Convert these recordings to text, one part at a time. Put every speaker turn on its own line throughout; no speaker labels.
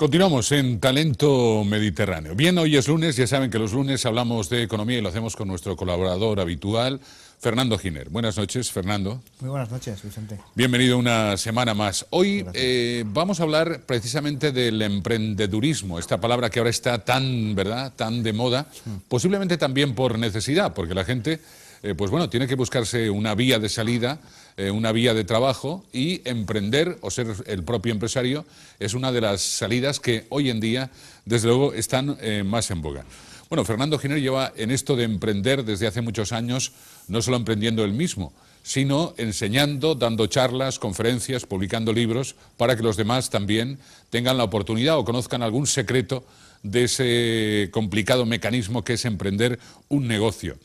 Continuamos en Talento Mediterráneo. Bien, hoy es lunes, ya saben que los lunes hablamos de economía y lo hacemos con nuestro colaborador habitual, Fernando Giner. Buenas noches, Fernando.
Muy buenas noches, Vicente.
Bienvenido una semana más. Hoy eh, vamos a hablar precisamente del emprendedurismo, esta palabra que ahora está tan, ¿verdad?, tan de moda, posiblemente también por necesidad, porque la gente, eh, pues bueno, tiene que buscarse una vía de salida eh, una vía de trabajo y emprender o ser el propio empresario es una de las salidas que hoy en día, desde luego, están eh, más en boga. Bueno, Fernando Giner lleva en esto de emprender desde hace muchos años, no solo emprendiendo él mismo, sino enseñando, dando charlas, conferencias, publicando libros, para que los demás también tengan la oportunidad o conozcan algún secreto de ese complicado mecanismo que es emprender un negocio.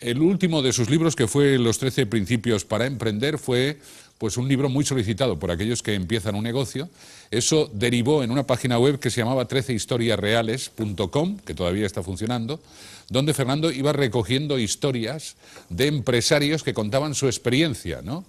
El último de sus libros, que fue Los Trece Principios para Emprender, fue pues un libro muy solicitado por aquellos que empiezan un negocio. Eso derivó en una página web que se llamaba 13 que todavía está funcionando, donde Fernando iba recogiendo historias de empresarios que contaban su experiencia, ¿no?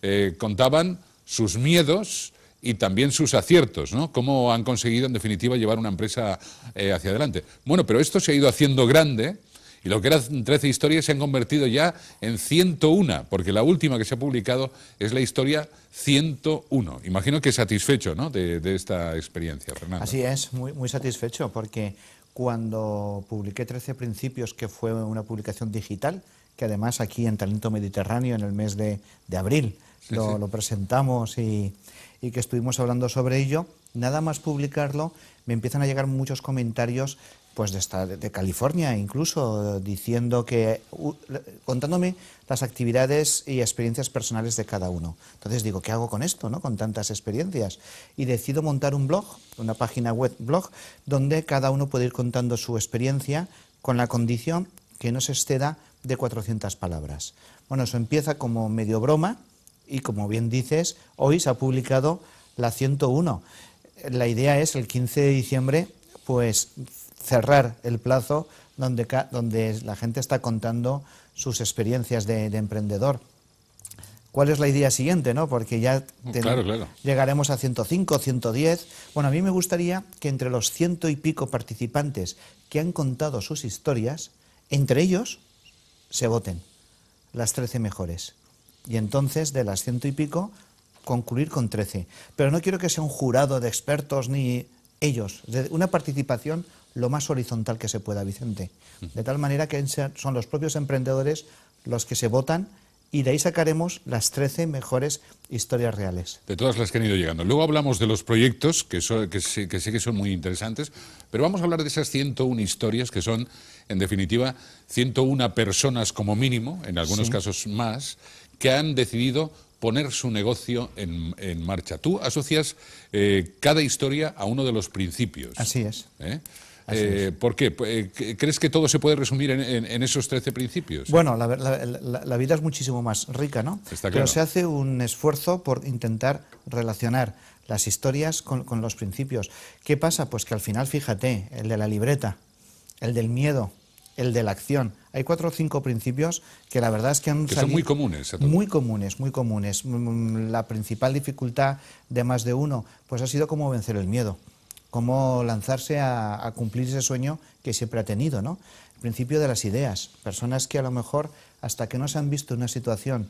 Eh, contaban sus miedos y también sus aciertos, ¿no? Cómo han conseguido, en definitiva, llevar una empresa eh, hacia adelante. Bueno, pero esto se ha ido haciendo grande y lo que eran 13 historias se han convertido ya en 101, porque la última que se ha publicado es la historia 101. Imagino que satisfecho ¿no? de, esta experiencia, Fernando. Así
es, muy, satisfecho, porque cuando publiqué 13 principios, que fue una publicación digital, que además aquí en Talento Mediterráneo, en el mes de, abril, lo, presentamos y, y que estuvimos hablando sobre ello, nada más publicarlo, me empiezan a llegar muchos comentarios pues de, esta, de, California incluso, diciendo que, contándome las actividades y experiencias personales de cada uno. Entonces digo, ¿qué hago con esto, no? con tantas experiencias? Y decido montar un blog, una página web blog, donde cada uno puede ir contando su experiencia con la condición que no se exceda de 400 palabras. Bueno, eso empieza como medio broma y como bien dices, hoy se ha publicado la 101. La idea es el 15 de diciembre pues cerrar el plazo donde, donde la gente está contando sus experiencias de, emprendedor. ¿Cuál es la idea siguiente? ¿no? Porque ya mm, llegaremos a 105, 110. Bueno, a mí me gustaría que entre los ciento y pico participantes que han contado sus historias, entre ellos se voten las 13 mejores. Y entonces, de las ciento y pico, concluir con 13. Pero no quiero que sea un jurado de expertos ni ellos, una participación lo más horizontal que se pueda, Vicente. Mm. De tal manera que son los propios emprendedores los que se votan y de ahí sacaremos las 13 mejores historias reales.
De todas las que han ido llegando. Luego hablamos de los proyectos, que, son, que, son muy interesantes, pero vamos a hablar de esas 101 historias, que son, en definitiva, 101 personas como mínimo, en algunos casos más, que han decidido poner su negocio en, marcha. Tú asocias eh, cada historia a uno de los principios. Así es. ¿Eh? Eh, ¿Por qué? Pues, eh, ¿Crees que todo se puede resumir en, esos 13 principios? Bueno,
la, vida es muchísimo más rica, ¿no? Pero se hace un esfuerzo por intentar relacionar las historias con, los principios. ¿Qué pasa? Pues que al final, fíjate, el de la libreta, el del miedo, el de la acción. Hay cuatro o cinco principios que la verdad es que han que Son muy comunes. Muy comunes, muy mm, comunes. Mm, la principal dificultad de más de uno, pues ha sido cómo vencer el miedo cómo lanzarse a, cumplir ese sueño que siempre ha tenido, ¿no? El principio de las ideas, personas que a lo mejor hasta que no se han visto en una situación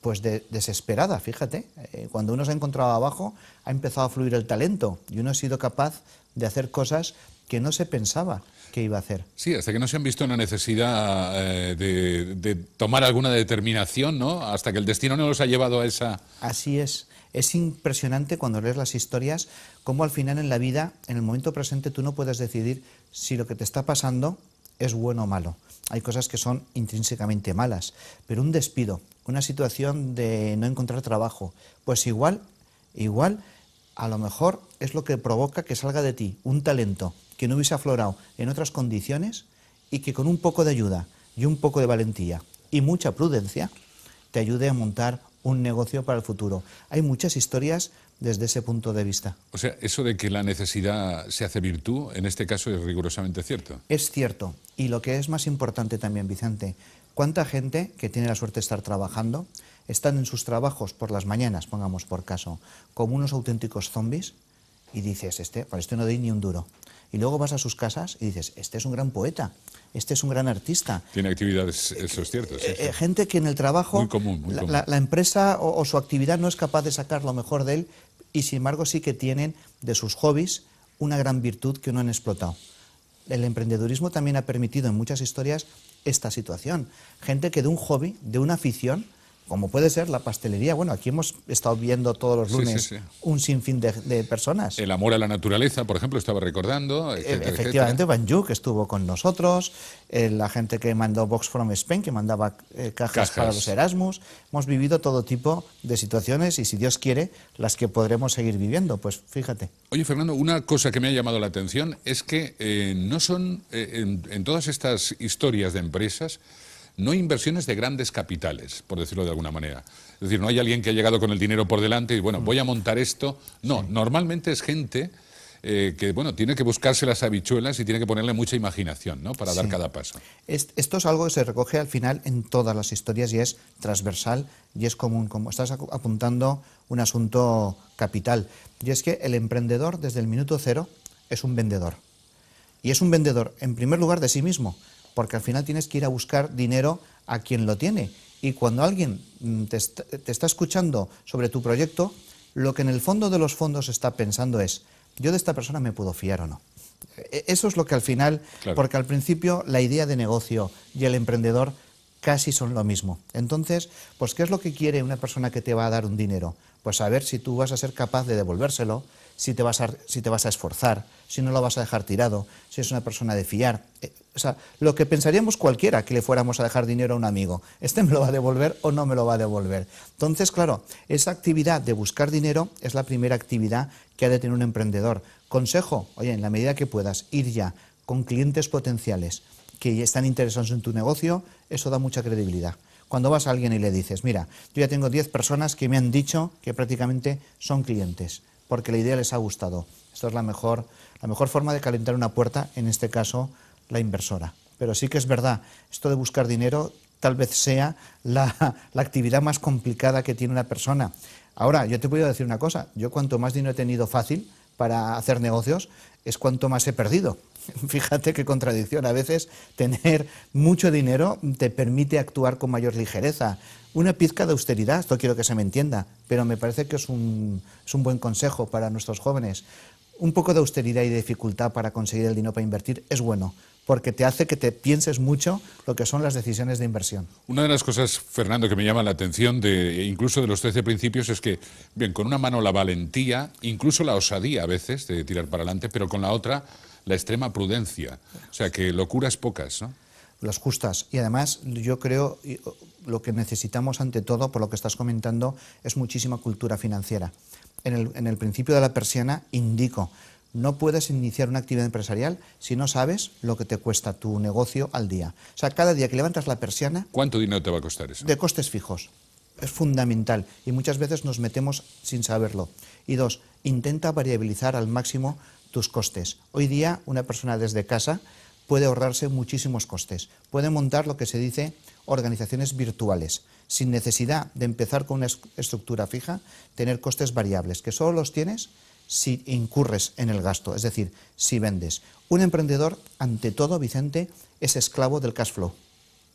pues desesperada, fíjate, eh, cuando uno se ha encontrado abajo ha empezado a fluir el talento y uno ha sido capaz de hacer cosas que no se pensaba que iba a hacer.
Sí, hasta que no se han visto una necesidad eh, de, de, tomar alguna determinación, ¿no? Hasta que el destino no los ha llevado a esa...
Así es. Es impresionante cuando lees las historias cómo al final en la vida, en el momento presente, tú no puedes decidir si lo que te está pasando es bueno o malo. Hay cosas que son intrínsecamente malas, pero un despido, una situación de no encontrar trabajo, pues igual, igual, a lo mejor es lo que provoca que salga de ti un talento que no hubiese aflorado en otras condiciones y que con un poco de ayuda y un poco de valentía y mucha prudencia te ayude a montar un negocio para el futuro. Hay muchas historias desde ese punto de vista.
O sea, eso de que la necesidad se hace virtud, en este caso es rigurosamente cierto.
Es cierto. Y lo que es más importante también, Vicente, ¿cuánta gente que tiene la suerte de estar trabajando, están en sus trabajos por las mañanas, pongamos por caso, como unos auténticos zombies? Y dices, este, por esto no doy ni un duro y luego vas a sus casas y dices, este es un gran poeta, este es un gran artista.
Tiene actividades, eso es cierto. Eh, eh, gente que en el trabajo, común,
La, empresa o, o, su actividad no es capaz de sacar lo mejor de él y sin embargo sí que tienen de sus hobbies una gran virtud que no han explotado. El emprendedurismo también ha permitido en muchas historias esta situación. Gente que de un hobby, de una afición, como puede ser la pastelería. Bueno, aquí hemos estado viendo todos los lunes un sinfín de, de, personas.
El amor a la naturaleza, por ejemplo, estaba recordando. Eh, efectivamente,
Banju, que estuvo con nosotros, eh, la gente que mandó Box from Spain, que mandaba eh, cajas, para los Erasmus. Hemos vivido todo tipo de situaciones y, si Dios quiere, las que podremos seguir viviendo. Pues fíjate.
Oye, Fernando, una cosa que me ha llamado la atención es que no son, en, en todas estas historias de empresas, no inversiones de grandes capitales, por decirlo de alguna manera. Es decir, no hay alguien que ha llegado con el dinero por delante y bueno, mm. voy a montar esto. No, normalmente es gente eh, que bueno, tiene que buscarse las habichuelas y tiene que ponerle mucha imaginación ¿no? para dar cada paso.
esto es algo que se recoge al final en todas las historias y es transversal y es común, como estás apuntando un asunto capital. Y es que el emprendedor desde el minuto cero es un vendedor. Y es un vendedor, en primer lugar, de sí mismo, porque al final tienes que ir a buscar dinero a quien lo tiene. Y cuando alguien mm, te está, escuchando sobre tu proyecto, lo que en el fondo de los fondos está pensando es, ¿yo de esta persona me puedo fiar o no? E-, eso es lo que al final, porque al principio la idea de negocio y el emprendedor casi son lo mismo. Entonces, pues ¿qué es lo que quiere una persona que te va a dar un dinero? Pues saber si tú vas a ser capaz de devolvérselo, si te, vas a, si te vas a esforzar, si no lo vas a dejar tirado, si es una persona de fiar. Eh, o sea, lo que pensaríamos cualquiera que le fuéramos a dejar dinero a un amigo, este me lo va a devolver o no me lo va a devolver. Entonces, claro, esa actividad de buscar dinero es la primera actividad que ha de tener un emprendedor. Consejo, oye, en la medida que puedas, ir ya con clientes potenciales que están interesados en tu negocio, eso da mucha credibilidad. Cuando vas a alguien y le dices, mira, yo ya tengo 10 personas que me han dicho que prácticamente son clientes, porque la idea les ha gustado. esto es la mejor, la mejor forma de calentar una puerta, en este caso la inversora. Pero sí que es verdad, esto de buscar dinero tal vez sea la, la actividad más complicada que tiene una persona. Ahora, yo te voy a decir una cosa, yo cuanto más dinero he tenido fácil, para hacer negocios, es cuanto más he perdido. Fíjate qué contradicción. A veces tener mucho dinero te permite actuar con mayor ligereza. Una pizca de austeridad, esto quiero que se me entienda, pero me parece que es un, es un buen consejo para nuestros jóvenes un poco de austeridad y de dificultad para conseguir el dinero para invertir es bueno, porque te hace que te pienses mucho lo que son las decisiones de inversión.
Una de las cosas, Fernando, que me llama la atención, de, incluso de los 13 principios, es que, bien, con una mano la valentía, incluso la osadía a veces de tirar para adelante, pero con la otra la extrema prudencia. O sea, que locuras pocas, ¿no?
las justas. Y además, yo creo, lo que necesitamos ante todo, por lo que estás comentando, es muchísima cultura financiera. En el, en el principio de la persiana indico, no puedes iniciar una actividad empresarial si no sabes lo que te cuesta tu negocio al día. O sea, cada día que levantas la persiana...
¿Cuánto dinero te va a costar eso? De
costes fijos. Es fundamental y muchas veces nos metemos sin saberlo. Y dos, intenta variabilizar al máximo tus costes. Hoy día una persona desde casa puede ahorrarse muchísimos costes. Puede montar lo que se dice organizaciones virtuales, sin necesidad de empezar con una estructura fija, tener costes variables, que solo los tienes si incurres en el gasto, es decir, si vendes. Un emprendedor, ante todo, Vicente, es esclavo del cash flow,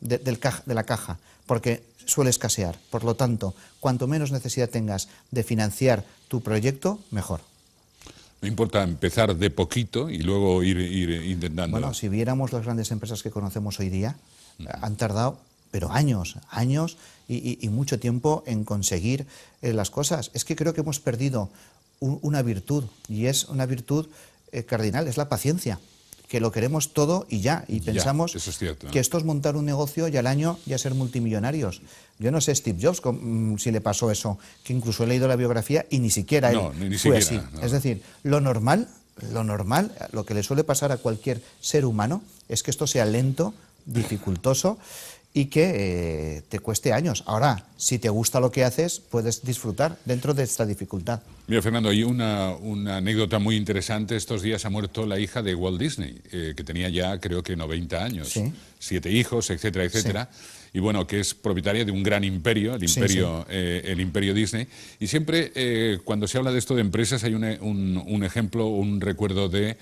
de, del de la caja, porque suele escasear. Por lo tanto, cuanto menos necesidad tengas de financiar tu proyecto,
mejor. No importa empezar de poquito y luego ir, intentando. Bueno, si
viéramos las grandes empresas que conocemos hoy día, eh, han tardado, pero años, años y, mucho tiempo en conseguir eh, las cosas. Es que creo que hemos perdido una virtud y es una virtud eh, cardinal, es la paciencia que lo queremos todo y ya, y pensamos que esto es montar un negocio y al año ya ser multimillonarios. Yo no sé Steve Jobs mm, si le pasó eso, que incluso he leído la biografía y ni siquiera él fue así. Es decir, lo normal, lo normal, lo que le suele pasar a cualquier ser humano es que esto sea lento, dificultoso y que eh, te cueste años. Ahora, si te gusta lo que haces, puedes disfrutar dentro de esta dificultad.
Mira, Fernando, hay una, anécdota muy interesante. Estos días ha muerto la hija de Walt Disney, eh, que tenía ya creo que 90 años, siete hijos, etcétera, etcétera y bueno, que es propietaria de un gran imperio, el imperio, eh, el imperio Disney. Y siempre eh, cuando se habla de esto de empresas hay un, eh, ejemplo, un recuerdo de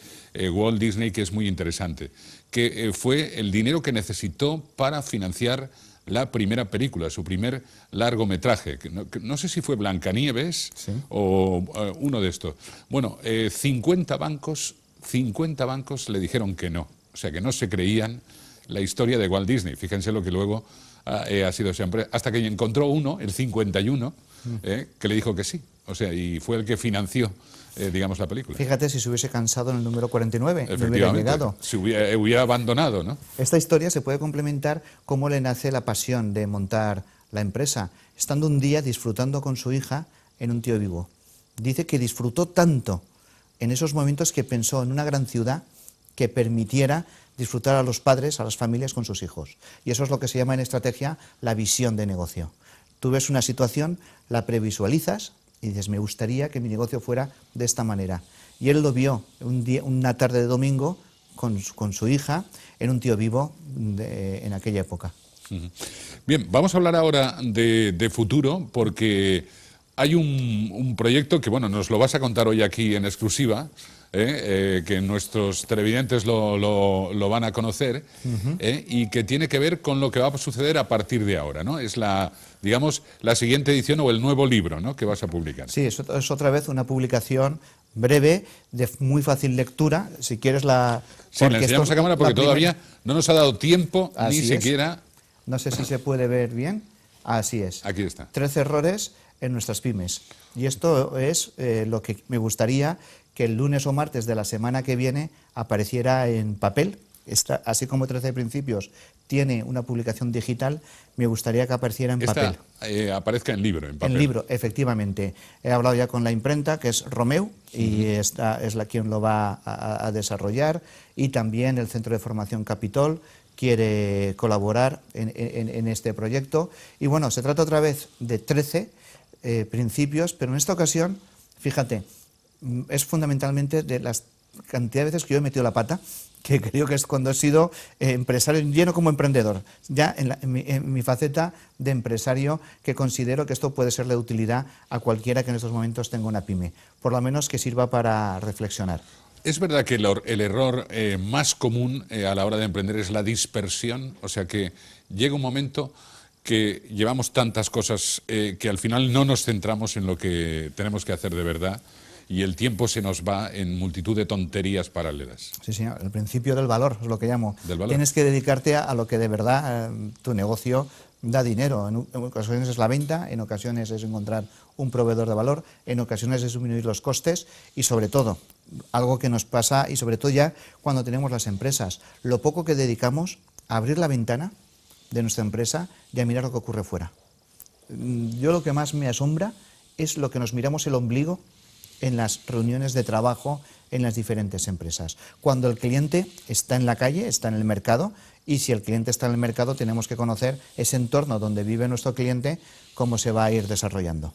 Walt Disney que es muy interesante, que fue el dinero que necesitó para financiar la primera película, su primer largometraje. No, sé si fue Blancanieves o uno de estos. Bueno, 50 bancos, 50 bancos le dijeron que no, o sea que no se creían la historia de Walt Disney. Fíjense lo que luego ah, eh, ha sido siempre. Hasta que encontró uno, el 51, eh, que le dijo que sí. O sea, y fue el que financió eh, digamos, la película.
Fíjate, si se hubiese cansado en el número 49, no hubiera llegado.
Si hubiera, hubiera, abandonado, ¿no?
Esta historia se puede complementar cómo le nace la pasión de montar la empresa, estando un día disfrutando con su hija en un tío vivo. Dice que disfrutó tanto en esos momentos que pensó en una gran ciudad que permitiera disfrutar a los padres, a las familias con sus hijos. Y eso es lo que se llama en estrategia la visión de negocio. Tú ves una situación, la previsualizas y dices, me gustaría que mi negocio fuera de esta manera. Y él lo vio un día, una tarde de domingo con, su hija en un tío vivo en aquella época.
Bien, vamos a hablar ahora de futuro porque hay un, proyecto que, bueno, nos lo vas a contar hoy aquí en exclusiva, ¿eh? Eh, que nuestros televidentes lo, van a conocer, ¿eh? y que tiene que ver con lo que va a suceder a partir de ahora, ¿no? Es la, digamos, la siguiente edición o el nuevo libro, ¿no?, que vas a publicar.
Sí, es, otra vez una publicación breve, de muy fácil lectura, si quieres la... Sí, la enseñamos a cámara porque todavía
no nos ha dado tiempo ni siquiera...
No sé si se puede ver bien.
Así es. Aquí está.
Tres errores en nuestras pymes. Y esto es eh, lo que me gustaría que el lunes o martes de la semana que viene apareciera en papel. así como 13 principios tiene una publicación digital, me gustaría que apareciera en papel.
Eh, aparezca en libro, en papel. En libro,
efectivamente. He hablado ya con la imprenta, que es Romeu, y esta es la quien lo va a, desarrollar, y también el Centro de Formación Capitol, quiere colaborar en, en, este proyecto. Y bueno, se trata otra vez de 13 eh, principios, pero en esta ocasión, fíjate, mm, es fundamentalmente de las cantidad de veces que yo he metido la pata, que creo que es cuando he sido eh, empresario lleno como emprendedor, ya en, mi, faceta de
empresario,
que considero que esto puede ser de utilidad a cualquiera que en estos momentos tenga una pyme, por lo menos que sirva para reflexionar.
¿Es verdad que el, error eh, más común a la hora de emprender es la dispersión? O sea que llega un momento que llevamos tantas cosas eh, que al final no nos centramos en lo que tenemos que hacer de verdad y el tiempo se nos va en multitud de tonterías paralelas.
Sí, señor. El principio del valor es lo que llamo. Tienes que dedicarte a, lo que de verdad eh, tu negocio da dinero. En, en, ocasiones es la venta, en ocasiones es encontrar un proveedor de valor, en ocasiones es disminuir los costes y sobre todo, algo que nos pasa y sobre todo ya cuando tenemos las empresas, lo poco que dedicamos a abrir la ventana de nuestra empresa y a mirar lo que ocurre fuera. Mm, yo lo que más me asombra es lo que nos miramos el ombligo en las reuniones de trabajo en las diferentes empresas. Cuando el cliente está en la calle, está en el mercado, y si el cliente está en el mercado tenemos que conocer ese entorno donde vive nuestro cliente, cómo se va a ir desarrollando.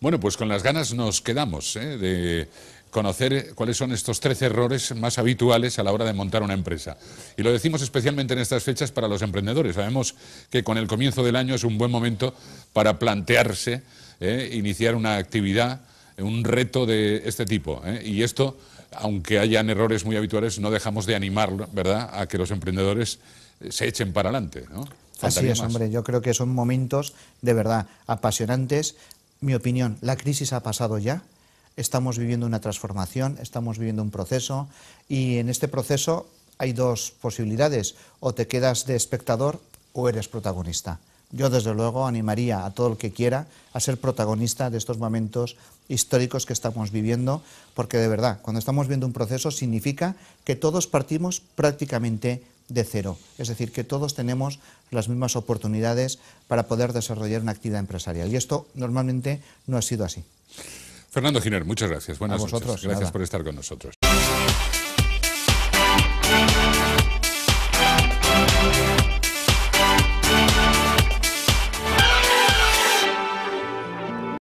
Bueno, pues con las ganas nos quedamos ¿eh? conocer cuáles son estos tres errores más habituales a la hora de montar una empresa. Y lo decimos especialmente en estas fechas para los emprendedores. Sabemos que con el comienzo del año es un buen momento para plantearse eh, iniciar una actividad, un reto de este tipo. Eh. Y esto, aunque hayan errores muy habituales, no dejamos de animar ¿verdad? a que los emprendedores eh, se echen para adelante. Así es, hombre,
yo creo que son momentos de verdad apasionantes. Mi opinión, la crisis ha pasado ya estamos viviendo una transformación, estamos viviendo un proceso y en este proceso hay dos posibilidades, o te quedas de espectador o eres protagonista. Yo, desde luego, animaría a todo el que quiera a ser protagonista de estos momentos históricos que estamos viviendo, porque de verdad, cuando estamos viendo un proceso significa que todos partimos prácticamente de cero, es decir, que todos tenemos las mismas oportunidades para poder desarrollar una actividad empresarial. Y esto normalmente no ha sido así.
Fernando Giner, muchas gracias. Buenas noches. Gracias por estar con nosotros.